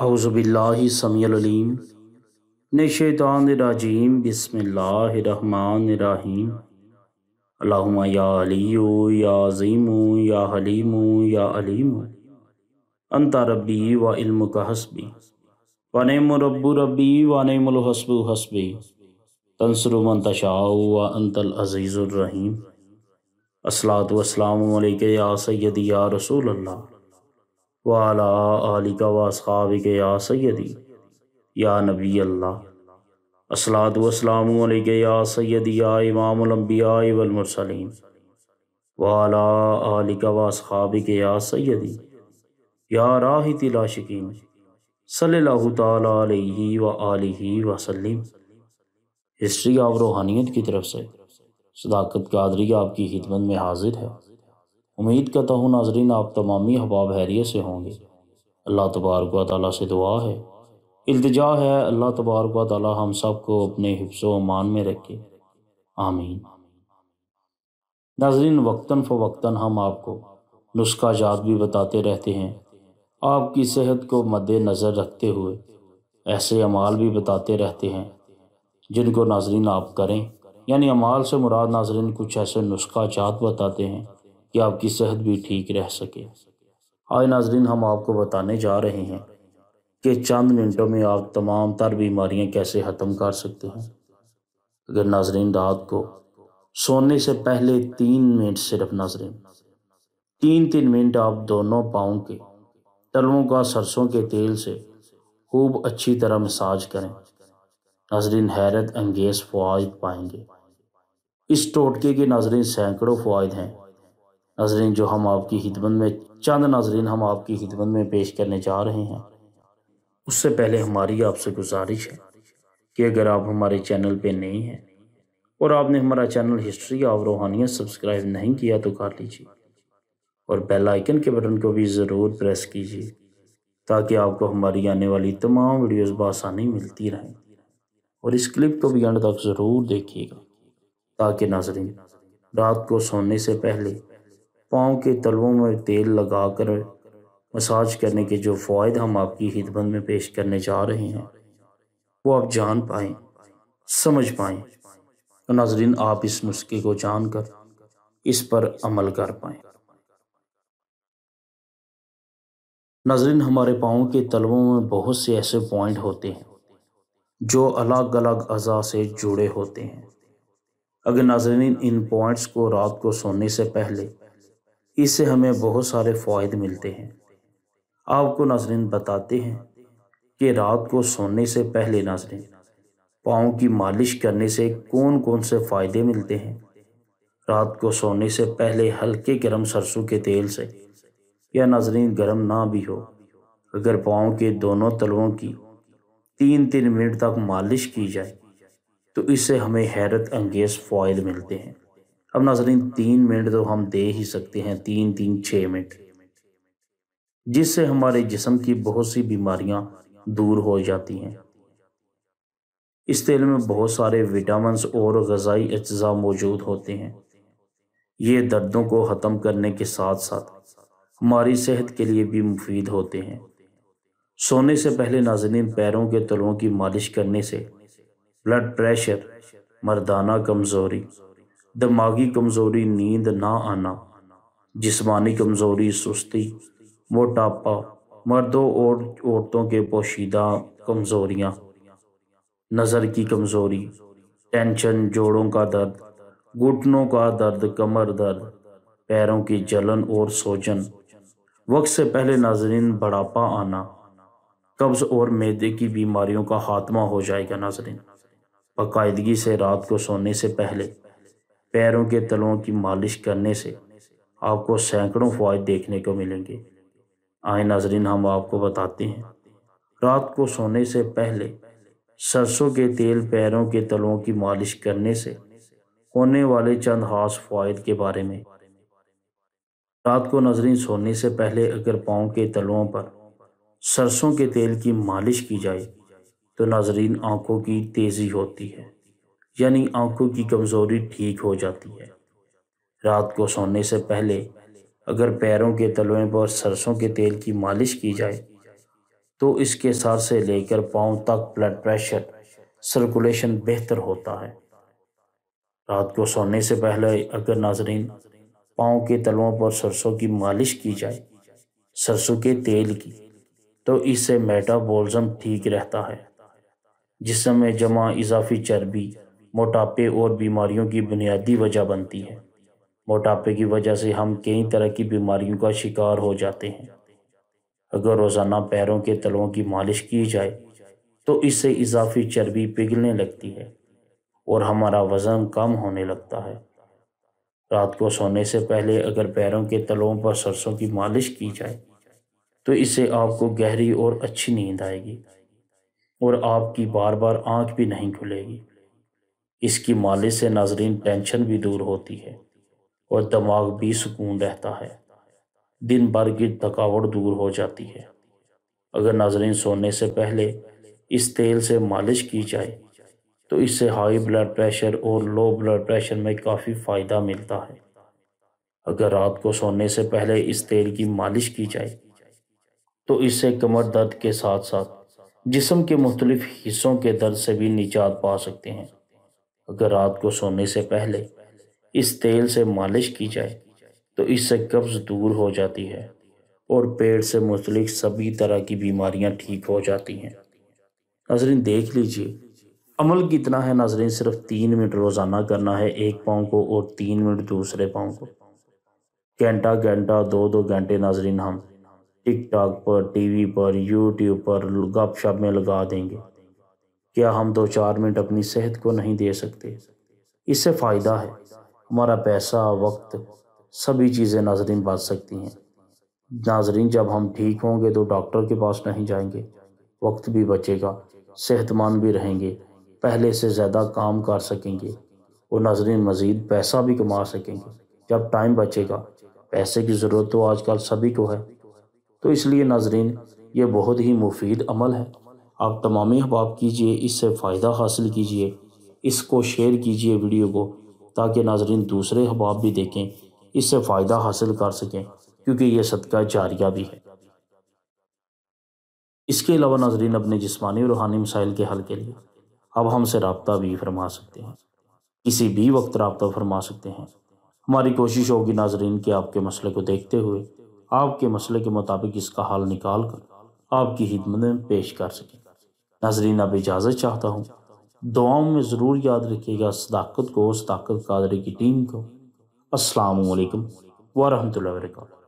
अउज़बिल्लासमीम नशानरजीम बिस्मिल्लाहमानीम अल्लाहुम्मा या अलियो या अज़ीमो या हलीमो या अलीमो अंता रबी व इल्म का हसबी वनम रब्बू रबी वनमल हसबु हसबी तंसर मन तशाओ व अंतल अज़ीज़ुर्रहीम असलात वसलाम या सैदिया रसूल अल्लाह वाला आलिका वाबिक या सैदी या नबी अल्लाह असलात वसलाम या सैदी या इमामबिया इबलमसलीम वाला आलिका वाबिक या सैदी या राहि तिलाशिकीन सल्लल्लाहु अलैहि व आलिहि वसल्लम हिस्ट्री ऑफ रूहानियत की तरफ से सदाकत कादरी आपकी खिदमत में हाजिर है उम्मीद करता हूँ नाजरीन आप तमामी हबाब हैरियत से होंगे अल्लाह तबारक ताली से दुआ है इल्तजा है अल्लाह तबारक ताली हम सब को अपने हिफ्स मान में रखे आमीन नाजरीन वक्ता फ़वक्ता हम आपको नुस्खा जात भी बताते रहते हैं आपकी सेहत को मद्द नज़र रखते हुए ऐसे अमाल भी बताते रहते हैं जिनको नाजरीन आप करें यानी अमाल से मुराद नाजरीन कुछ ऐसे नुस्खा जात बताते हैं कि आपकी सेहत भी ठीक रह सके आए नाजरीन हम आपको बताने जा रहे हैं कि चंद मिनटों में आप तमाम तर बीमारियाँ कैसे ख़त्म कर सकते हैं अगर नाजरीन रात को सोने से पहले तीन मिनट सिर्फ नाजरीन तीन तीन मिनट आप दोनों पाँव के तलों का सरसों के तेल से खूब अच्छी तरह मसाज करें नाजरीन हैरत अंगेज फ़वाद पाएंगे इस टोटके के नाजरीन सैकड़ों फ़वाद हैं नाजरीन जो हम आपकी खिदमत में चंद नाजरीन हम आपकी खिदमत में पेश करने जा रहे हैं उससे पहले हमारी आपसे गुजारिश है कि अगर आप हमारे चैनल पर नहीं हैं और आपने हमारा channel history of Ruhaniya subscribe नहीं किया तो कर लीजिए और बेल आइकन के बटन को भी ज़रूर प्रेस कीजिए ताकि आपको हमारी आने वाली तमाम वीडियोस बसानी मिलती रहें और इस क्लिप को भी एंड तक ज़रूर देखिएगा ताकि नाजरीन रात को सोने से पहले पाँव के तलवों में तेल लगा कर मसाज करने के जो फायदे हम आपकी हिदमत में पेश करने जा रहे हैं वो आप जान पाएँ समझ पाएँ तो नाजरीन आप इस नुस्खे को जान कर इस पर अमल कर पाएँ नाजरीन हमारे पाँव के तलवों में बहुत से ऐसे पॉइंट होते हैं जो अलग अलग अज़ा से जुड़े होते हैं अगर नाजरीन इन पॉइंट्स को रात को सोने से पहले इससे हमें बहुत सारे फ़ायदे मिलते हैं आपको नाजरीन बताते हैं कि रात को सोने से पहले नाजरीन पाँव की मालिश करने से कौन कौन से फ़ायदे मिलते हैं रात को सोने से पहले हल्के गर्म सरसों के तेल से या नाजरीन गर्म ना भी हो अगर पाँव के दोनों तलवों की तीन तीन मिनट तक मालिश की जाए तो इससे हमें हैरत अंगेज फ़ायदे मिलते हैं अब नाजरीन तीन मिनट तो हम दे ही सकते हैं तीन तीन छः मिनट जिससे हमारे जिसम की बहुत सी बीमारियां दूर हो जाती हैं इस तेल में बहुत सारे विटामिन और गजाई अज्जा मौजूद होते हैं ये दर्दों को ख़त्म करने के साथ साथ हमारी सेहत के लिए भी मुफीद होते हैं सोने से पहले नाजरीन पैरों के तलों की मालिश करने से ब्लड प्रेशर मर्दाना कमज़ोरी दिमागी कमज़ोरी नींद ना आना जिस्मानी कमज़ोरी सुस्ती मोटापा मर्दों और औरतों के पोशीदा कमजोरियां नज़र की कमज़ोरी टेंशन जोड़ों का दर्द घुटनों का दर्द कमर दर्द पैरों की जलन और सोजन वक्त से पहले नाजरीन बढ़ापा आना कब्ज़ और मैदे की बीमारियों का खात्मा हो जाएगा नाजरीन बाकायदगी से रात को सोने से पहले पैरों के तलों की मालिश करने से आपको सैकड़ों फायदे देखने को मिलेंगे आए नाजरीन हम आपको बताते हैं रात को सोने से पहले सरसों के तेल पैरों के तलों की मालिश करने से होने वाले चंद खास फायद के बारे में रात को नजरें सोने से पहले अगर पाँव के तलों पर सरसों के तेल की मालिश की जाए तो नाजरीन आँखों की तेज़ी होती है यानी आंखों की कमज़ोरी ठीक हो जाती है रात को सोने से पहले अगर पैरों के तलवे पर सरसों के तेल की मालिश की जाए तो इसके सर से लेकर पाँव तक ब्लड प्रेशर सर्कुलेशन बेहतर होता है रात को सोने से पहले अगर नाजरीन पाँव के तलवों पर सरसों की मालिश की जाए सरसों के तेल की तो इससे मेटाबॉलिज्म ठीक रहता है जिसमें जमा इजाफी चर्बी मोटापे और बीमारियों की बुनियादी वजह बनती है मोटापे की वजह से हम कई तरह की बीमारियों का शिकार हो जाते हैं अगर रोज़ाना पैरों के तलों की मालिश की जाए तो इससे इजाफी चर्बी पिघलने लगती है और हमारा वज़न कम होने लगता है रात को सोने से पहले अगर पैरों के तलों पर सरसों की मालिश की जाए तो इससे आपको गहरी और अच्छी नींद आएगी और आपकी बार बार आंख भी नहीं खुलेगी इसकी मालिश से नाजरीन टेंशन भी दूर होती है और दिमाग भी सुकून रहता है दिन भर की थकावट दूर हो जाती है अगर नाजरीन सोने से पहले इस तेल से मालिश की जाए तो इससे हाई ब्लड प्रेशर और लो ब्लड प्रेशर में काफ़ी फ़ायदा मिलता है अगर रात को सोने से पहले इस तेल की मालिश की जाए तो इससे कमर दर्द के साथ साथ जिसम के मुख्तलिफ हिस्सों के दर्द से भी निजात पा सकते हैं अगर रात को सोने से पहले इस तेल से मालिश की जाए तो इससे कब्ज दूर हो जाती है और पेट से मुतलिक सभी तरह की बीमारियां ठीक हो जाती हैं नजरिन देख लीजिए अमल कितना है नाजरीन सिर्फ तीन मिनट रोज़ाना करना है एक पाँव को और तीन मिनट दूसरे पाँव को घंटा घंटा दो दो घंटे नाजरीन हम टिक पर टीवी पर यूट्यूब पर गपशप में लगा देंगे क्या हम दो चार मिनट अपनी सेहत को नहीं दे सकते इससे फ़ायदा है हमारा पैसा वक्त सभी चीज़ें नाजरीन बच सकती हैं नाजरीन जब हम ठीक होंगे तो डॉक्टर के पास नहीं जाएंगे वक्त भी बचेगा सेहतमंद भी रहेंगे पहले से ज़्यादा काम कर सकेंगे और नाजरीन मज़ीद पैसा भी कमा सकेंगे जब टाइम बचेगा पैसे की ज़रूरत तो आजकल सभी को है तो इसलिए नाजरीन ये बहुत ही मुफीद अमल है आप तमाम अहबाब कीजिए इससे फ़ायदा हासिल कीजिए इसको शेयर कीजिए वीडियो को ताकि नाजरीन दूसरे अहबाब भी देखें इससे फ़ायदा हासिल कर सकें क्योंकि ये सदका जारिया भी है इसके अलावा नाजरीन अपने जिसमानी रूहानी मसाइल के हल के लिए अब हमसे रबता भी फरमा सकते हैं किसी भी वक्त रबता फरमा सकते हैं हमारी कोशिश होगी नाजरीन के आपके मसले को देखते हुए आपके मसले के मुताबिक इसका हल निकाल कर आपकी हिदमत में पेश कर सकें नाजरीन अब इजाज़त चाहता हूँ दुआओं में ज़रूर याद रखिएगा सदाकत को सदाकत कादरी की टीम को असलकम वरहमल वर्का